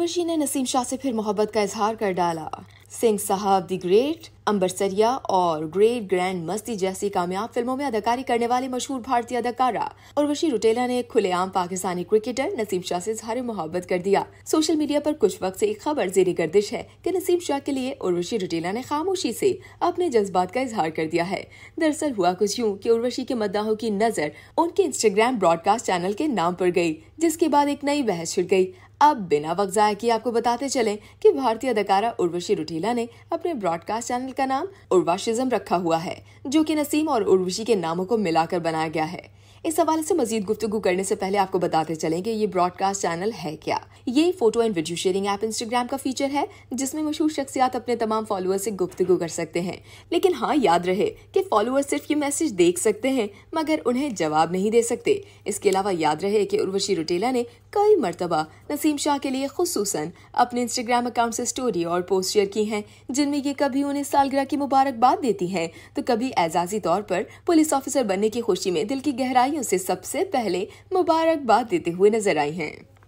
उर्वशी ने नसीम शाह से फिर मोहब्बत का इजहार कर डाला सिंह साहब दी ग्रेट अम्बरसरिया और ग्रेट ग्रैंड मस्ती जैसी कामयाब फिल्मों में अदाकारी करने वाले मशहूर भारतीय अदाकारा उर्वशी रुटेला ने खुलेआम पाकिस्तानी क्रिकेटर नसीम शाह से इजहार मोहब्बत कर दिया सोशल मीडिया पर कुछ वक्त से एक खबर जेरी गर्दिश है कि नसीम शाह के लिए उर्वशी रुटेला ने खामोशी से अपने जज्बात का इजहार कर दिया है दरअसल हुआ कुछ यूँ की उर्वशी के मद्दाहों की नजर उनके इंस्टाग्राम ब्रॉडकास्ट चैनल के नाम पर गयी जिसके बाद एक नई बहस छिड़ गयी अब बिना वक्त जाया की आपको बताते चले की भारतीय अदाकारा उर्वशी रुटेला लीला ने अपने ब्रॉडकास्ट चैनल का नाम उर्वाशिज्म रखा हुआ है जो कि नसीम और उर्वशी के नामों को मिलाकर बनाया गया है इस हवाले से मजीद गुफ्तु करने से पहले आपको बताते चलें कि ये ब्रॉडकास्ट चैनल है क्या ये photo and video sharing app Instagram का फीचर है जिसमें मशहूर शख्सियात अपने तमाम फॉलोअर्स से गुफ्तु कर सकते हैं लेकिन हाँ याद रहे कि फॉलोअर्स सिर्फ ये मैसेज देख सकते हैं मगर उन्हें जवाब नहीं दे सकते इसके अलावा याद रहे कि उर्वशी रुटेला ने कई मरतबा नसीम शाह के लिए खसूस अपने इंस्टाग्राम अकाउंट से स्टोरी और पोस्ट शेयर की हैं जिनमें ये कभी उन्हें सालगिरह की मुबारकबाद देती हैं तो कभी एजाजी तौर पर पुलिस ऑफिसर बनने की खुशी में दिल की गहराई व्यवसायियों से सबसे पहले मुबारकबाद देते हुए नजर आई हैं